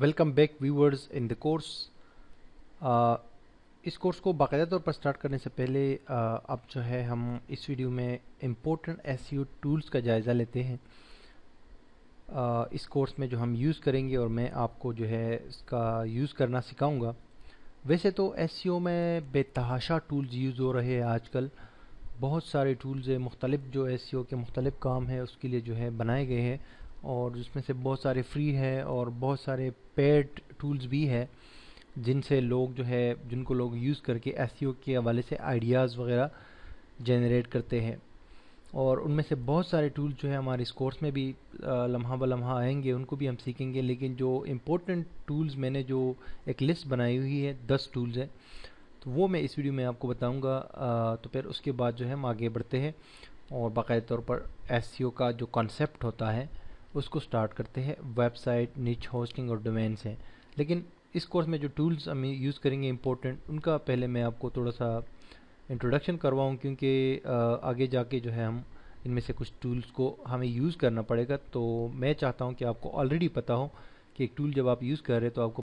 welcome back viewers in the course इस course को बाकायदा तौर पर स्टार्ट करने से पहले uh, अब जो है हम इस वीडियो में इम्पोर्टेंट एस टूल्स का जायज़ा लेते हैं uh, इस कोर्स में जो हम यूज़ करेंगे और मैं आपको जो है इसका यूज़ करना सिखाऊंगा वैसे तो एस e में बेतहाशा टूल्स यूज़ हो रहे हैं आजकल बहुत सारे टूल्स मुख्तलिफ़ जो एस e के मुख्तलिफ़ काम है उसके लिए जो है बनाए गए हैं और जिसमें से बहुत सारे फ्री है और बहुत सारे पेड टूल्स भी है जिनसे लोग जो है जिनको लोग यूज़ करके एस e के हवाले से आइडियाज़ वगैरह जनरेट करते हैं और उनमें से बहुत सारे टूल जो है हमारे इस कोर्स में भी लम्हा ब लम्हा आएंगे उनको भी हम सीखेंगे लेकिन जो इम्पोर्टेंट टूल्स मैंने जो एक लिस्ट बनाई हुई है दस टूल्स हैं तो वो मैं इस वीडियो में आपको बताऊंगा तो फिर उसके बाद जो है हम आगे बढ़ते हैं और बाकायदा तौर पर एस e का जो कॉन्सेप्ट होता है उसको स्टार्ट करते हैं वेबसाइट निच होस्टिंग और डोमेन से लेकिन इस कोर्स में जो टूल्स हम यूज़ करेंगे इंपॉर्टेंट उनका पहले मैं आपको थोड़ा सा इंट्रोडक्शन करवाऊँ क्योंकि आगे जाके जो है हम इनमें से कुछ टूल्स को हमें यूज़ करना पड़ेगा तो मैं चाहता हूँ कि आपको ऑलरेडी पता हो कि एक टूल जब आप यूज़ कर रहे हैं तो आपको